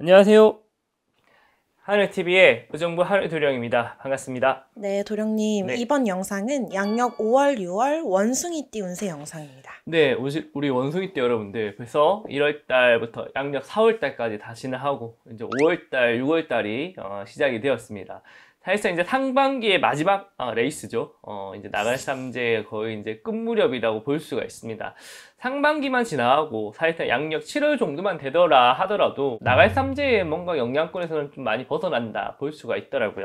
안녕하세요. 하늘TV의 의정부 하늘도령입니다. 반갑습니다. 네, 도령님. 네. 이번 영상은 양력 5월, 6월 원숭이띠 운세 영상입니다. 네, 우리 원숭이띠 여러분들 벌써 1월달부터 양력 4월달까지 다시는 하고 이제 5월달, 6월달이 어, 시작이 되었습니다. 사실상 이제 상반기의 마지막 아, 레이스죠. 어, 이제 나갈 삼재 거의 이제 끝무렵이라고 볼 수가 있습니다. 상반기만 지나고 가 사실상 양력 7월 정도만 되더라 하더라도 나갈 음. 삼재에 뭔가 영향권에서는 좀 많이 벗어난다 볼 수가 있더라고요.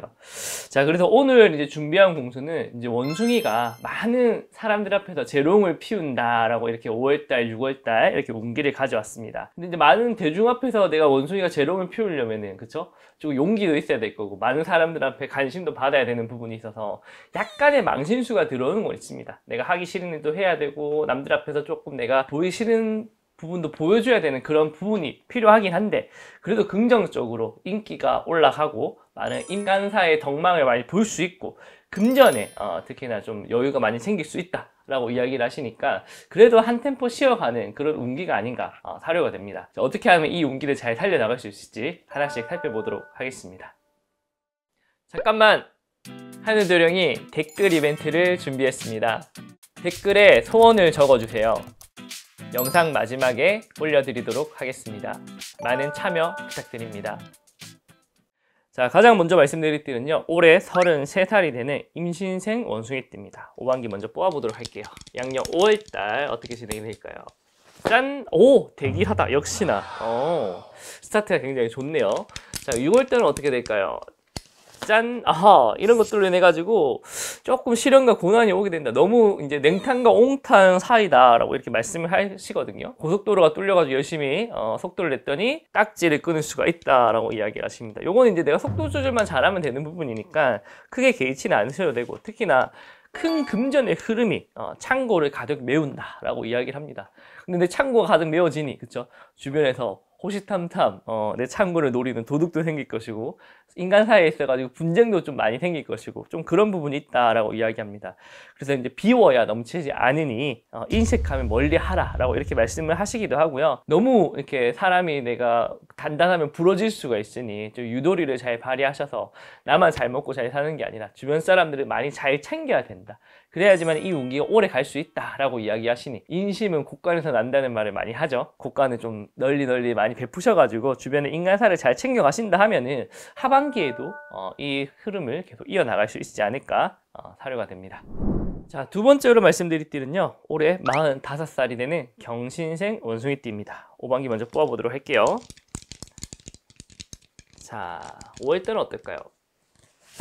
자 그래서 오늘 이제 준비한 공수는 이제 원숭이가 많은 사람들 앞에서 재롱을 피운다라고 이렇게 5월달, 6월달 이렇게 운기를 가져왔습니다. 근데 이제 많은 대중 앞에서 내가 원숭이가 재롱을 피우려면은 그쵸? 좀 용기도 있어야 될 거고 많은 사람들 앞에 관심도 받아야 되는 부분이 있어서 약간의 망신수가 들어오는 건 있습니다. 내가 하기 싫은 일도 해야 되고 남들 앞에서 조금 내가 보이 시는 부분도 보여줘야 되는 그런 부분이 필요하긴 한데 그래도 긍정적으로 인기가 올라가고 많은 인간사의 덕망을 많이 볼 수 있고 금전에 어, 특히나 좀 여유가 많이 생길 수 있다 라고 이야기를 하시니까 그래도 한 템포 쉬어가는 그런 운기가 아닌가 어, 사료가 됩니다 어떻게 하면 이 운기를 잘 살려나갈 수 있을지 하나씩 살펴보도록 하겠습니다 잠깐만! 하늘도령이 댓글 이벤트를 준비했습니다 댓글에 소원을 적어주세요 영상 마지막에 올려드리도록 하겠습니다. 많은 참여 부탁드립니다. 자 가장 먼저 말씀드릴 띠는요 올해 33살이 되는 임신생 원숭이띠입니다 5반기 먼저 뽑아보도록 할게요 양력 5월달 어떻게 진행이 될까요? 짠! 오! 대기하다 역시나 오, 어, 스타트가 굉장히 좋네요 자 6월달은 어떻게 될까요? 짠, 아하, 이런 것들로 인해 가지고 조금 시련과 고난이 오게 된다. 너무 이제 냉탄과 옹탄 사이다라고 이렇게 말씀을 하시거든요. 고속도로가 뚫려가지고 열심히 어, 속도를 냈더니 깍지를 끊을 수가 있다라고 이야기를 하십니다. 요거는 이제 내가 속도 조절만 잘하면 되는 부분이니까 크게 개의치는 않으셔도 되고 특히나 큰 금전의 흐름이 어, 창고를 가득 메운다라고 이야기를 합니다. 근데 창고가 가득 메워지니 그쵸? 주변에서 호시탐탐 어, 내창문을 노리는 도둑도 생길 것이고 인간 사이에 있어가지고 분쟁도 좀 많이 생길 것이고 좀 그런 부분이 있다라고 이야기합니다. 그래서 이제 비워야 넘치지 않으니 어, 인색하면 멀리하라라고 이렇게 말씀을 하시기도 하고요. 너무 이렇게 사람이 내가 단단하면 부러질 수가 있으니 좀 유도리를 잘 발휘하셔서 나만 잘 먹고 잘 사는 게 아니라 주변 사람들을 많이 잘 챙겨야 된다. 그래야지만 이 운기가 오래 갈 수 있다라고 이야기하시니 인심은 곳간에서 난다는 말을 많이 하죠. 곳간을 좀 널리 널리 많이 베푸셔가지고 주변에 인간사를 잘 챙겨가신다 하면은 하반기에도 어, 이 흐름을 계속 이어나갈 수 있지 않을까 어, 사료가 됩니다. 자, 두 번째로 말씀드릴 띠는요. 올해 45살이 되는 경신생 원숭이띠입니다. 5반기 먼저 뽑아보도록 할게요. 자, 5월 달은 어떨까요?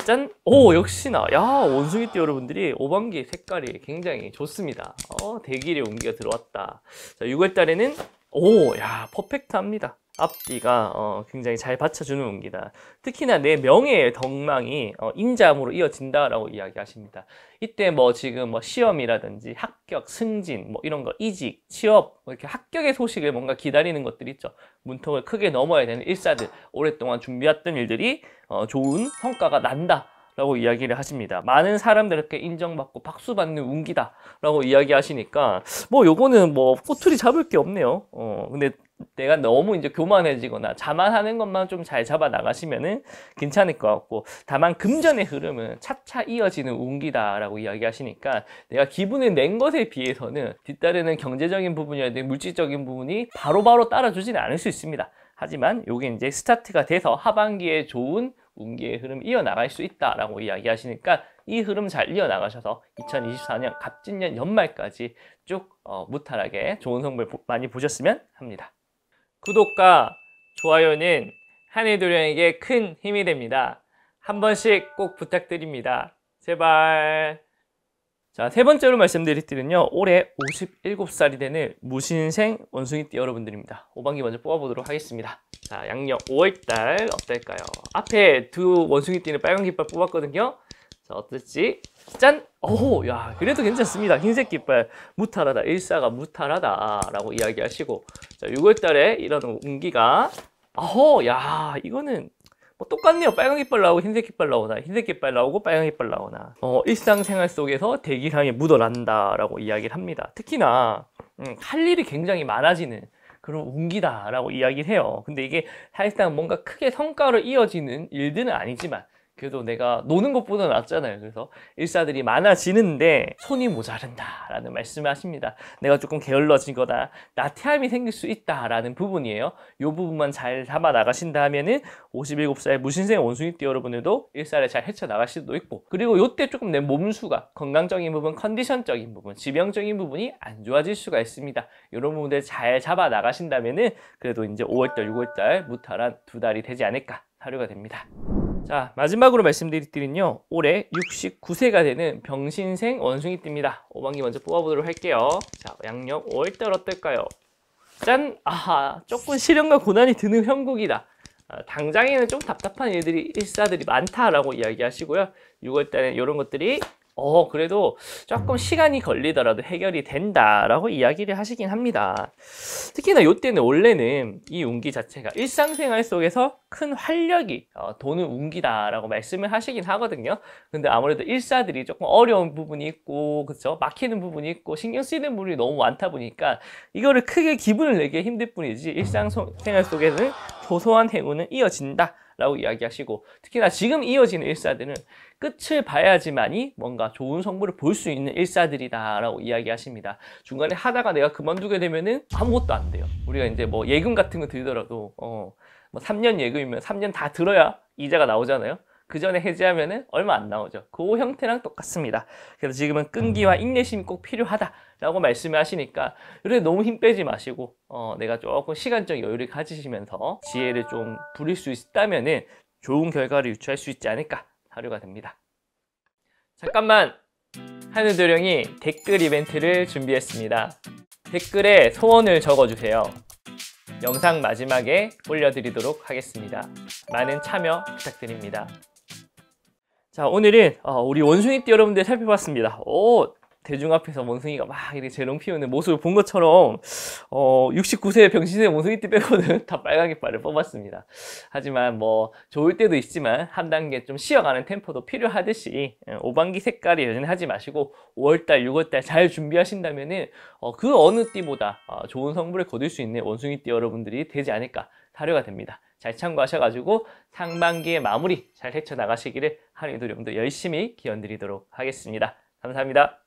짠! 오, 역시나. 야, 원숭이띠 여러분들이 5반기 색깔이 굉장히 좋습니다. 어, 대길의 온기가 들어왔다. 자, 6월 달에는, 오, 야, 퍼펙트 합니다. 앞뒤가 어, 굉장히 잘 받쳐주는 운기다. 특히나 내 명예의 덕망이 어, 인자함으로 이어진다라고 이야기하십니다. 이때 뭐 지금 뭐 시험이라든지 합격, 승진, 뭐 이런 거, 이직, 취업, 뭐 이렇게 합격의 소식을 뭔가 기다리는 것들 있죠. 문턱을 크게 넘어야 되는 일사들, 오랫동안 준비했던 일들이 어, 좋은 성과가 난다. 라고 이야기를 하십니다. 많은 사람들에게 인정받고 박수받는 운기다. 라고 이야기하시니까, 뭐, 요거는 뭐, 꼬투리 잡을 게 없네요. 어, 근데 내가 너무 이제 교만해지거나 자만하는 것만 좀 잘 잡아 나가시면은 괜찮을 것 같고 다만 금전의 흐름은 차차 이어지는 운기다라고 이야기하시니까 내가 기분을 낸 것에 비해서는 뒤따르는 경제적인 부분이라든지 물질적인 부분이 바로바로 따라주지는 않을 수 있습니다. 하지만 이게 이제 스타트가 돼서 하반기에 좋은 운기의 흐름 이어나갈 수 있다라고 이야기하시니까 이 흐름 잘 이어나가셔서 2024년 갑진년 연말까지 쭉 어, 무탈하게 좋은 성물 많이 보셨으면 합니다. 구독과 좋아요는 한해도령에게 큰 힘이 됩니다. 한 번씩 꼭 부탁드립니다. 제발. 자, 세 번째로 말씀드릴 때는요 올해 57살이 되는 무신생 원숭이띠 여러분들입니다. 5반기 먼저 뽑아보도록 하겠습니다. 자, 양력 5월달 어떨까요? 앞에 두 원숭이띠는 빨간 깃발 뽑았거든요. 자, 어떨지 짠! 오, 야, 그래도 괜찮습니다. 흰색 깃발, 무탈하다. 일사가 무탈하다. 라고 이야기하시고. 자, 6월달에 이런 운기가, 아호, 야, 이거는 뭐 똑같네요. 빨간 깃발 나오고 흰색 깃발 나오나. 흰색 깃발 나오고 빨간 깃발 나오나. 어, 일상생활 속에서 대기상이 묻어난다. 라고 이야기를 합니다. 특히나, 음, 할 일이 굉장히 많아지는 그런 운기다라고 이야기를 해요. 근데 이게 사실상 뭔가 크게 성과로 이어지는 일들은 아니지만 그래도 내가 노는 것보다 낫잖아요. 그래서 일사들이 많아지는데 손이 모자른다라는 말씀을 하십니다. 내가 조금 게을러진 거다. 나태함이 생길 수 있다라는 부분이에요. 이 부분만 잘잡아 나가신다 면은 57살 무신생 원숭이띠 여러분들도 일사를 잘 헤쳐나갈 수도 있고 그리고 이때 조금 내 몸수가 건강적인 부분, 컨디션적인 부분, 지병적인 부분이 안 좋아질 수가 있습니다. 이런 부분들 잘 잡아 나가신다면은 그래도 이제 5월달, 6월달 무탈한 두 달이 되지 않을까 사료가 됩니다. 자 마지막으로 말씀드릴 띠는요 올해 69세가 되는 병신생 원숭이 띠입니다 5번기 먼저 뽑아보도록 할게요 자 양력 5월달 어떨까요? 짠! 아하 조금 시련과 고난이 드는 형국이다 아, 당장에는 좀 답답한 일들이 일사들이 많다라고 이야기하시고요 6월달에 이런 것들이 어, 그래도 조금 음. 시간이 걸리더라도 해결이 된다라고 이야기를 하시긴 합니다. 특히나 이때는 원래는 이 운기 자체가 일상생활 속에서 큰 활력이 어, 도는 운기다라고 말씀을 하시긴 하거든요. 근데 아무래도 일사들이 조금 어려운 부분이 있고, 그쵸? 막히는 부분이 있고, 신경 쓰이는 부분이 너무 많다 보니까 이거를 크게 기분을 내기 힘들 뿐이지 일상생활 속에는 소소한 행운은 이어진다 라고 이야기하시고 특히나 지금 이어지는 일사들은 끝을 봐야지만이 뭔가 좋은 성부를 볼 수 있는 일사들이다 라고 이야기하십니다 중간에 하다가 내가 그만두게 되면은 아무것도 안 돼요 우리가 이제 뭐 예금 같은 거 들더라도 어, 뭐 3년 예금이면 3년 다 들어야 이자가 나오잖아요 그 전에 해지하면 얼마 안 음. 나오죠. 그 형태랑 똑같습니다. 그래서 지금은 끈기와 음. 인내심이 꼭 필요하다라고 말씀을 하시니까 요래 너무 힘 빼지 마시고 어, 내가 조금 시간적 여유를 가지시면서 지혜를 좀 부릴 수 있다면은 좋은 결과를 유추할 수 있지 않을까 하루가 됩니다. 잠깐만! 하늘도령이 댓글 이벤트를 준비했습니다. 댓글에 소원을 적어주세요. 영상 마지막에 올려드리도록 하겠습니다. 많은 참여 부탁드립니다. 자 오늘은 어, 우리 원숭이 띠 여러분들 살펴봤습니다 오 대중 앞에서 원숭이가 막 이렇게 재롱 피우는 모습을 본 것처럼 어 69세 병신의 원숭이 띠 빼고는 다 빨강이 빨을 뽑았습니다 하지만 뭐 좋을 때도 있지만 한 단계 좀 쉬어가는 템포도 필요하듯이 5반기 예, 색깔이 여전하지 마시고 5월달 6월달 잘 준비하신다면 은그 어, 어느 띠보다 어, 좋은 성분을 거둘 수 있는 원숭이 띠 여러분들이 되지 않을까 사료가 됩니다 잘 참고하셔가지고 상반기에 마무리 잘 헤쳐나가시기를 한의도 여러분들 열심히 기원드리도록 하겠습니다. 감사합니다.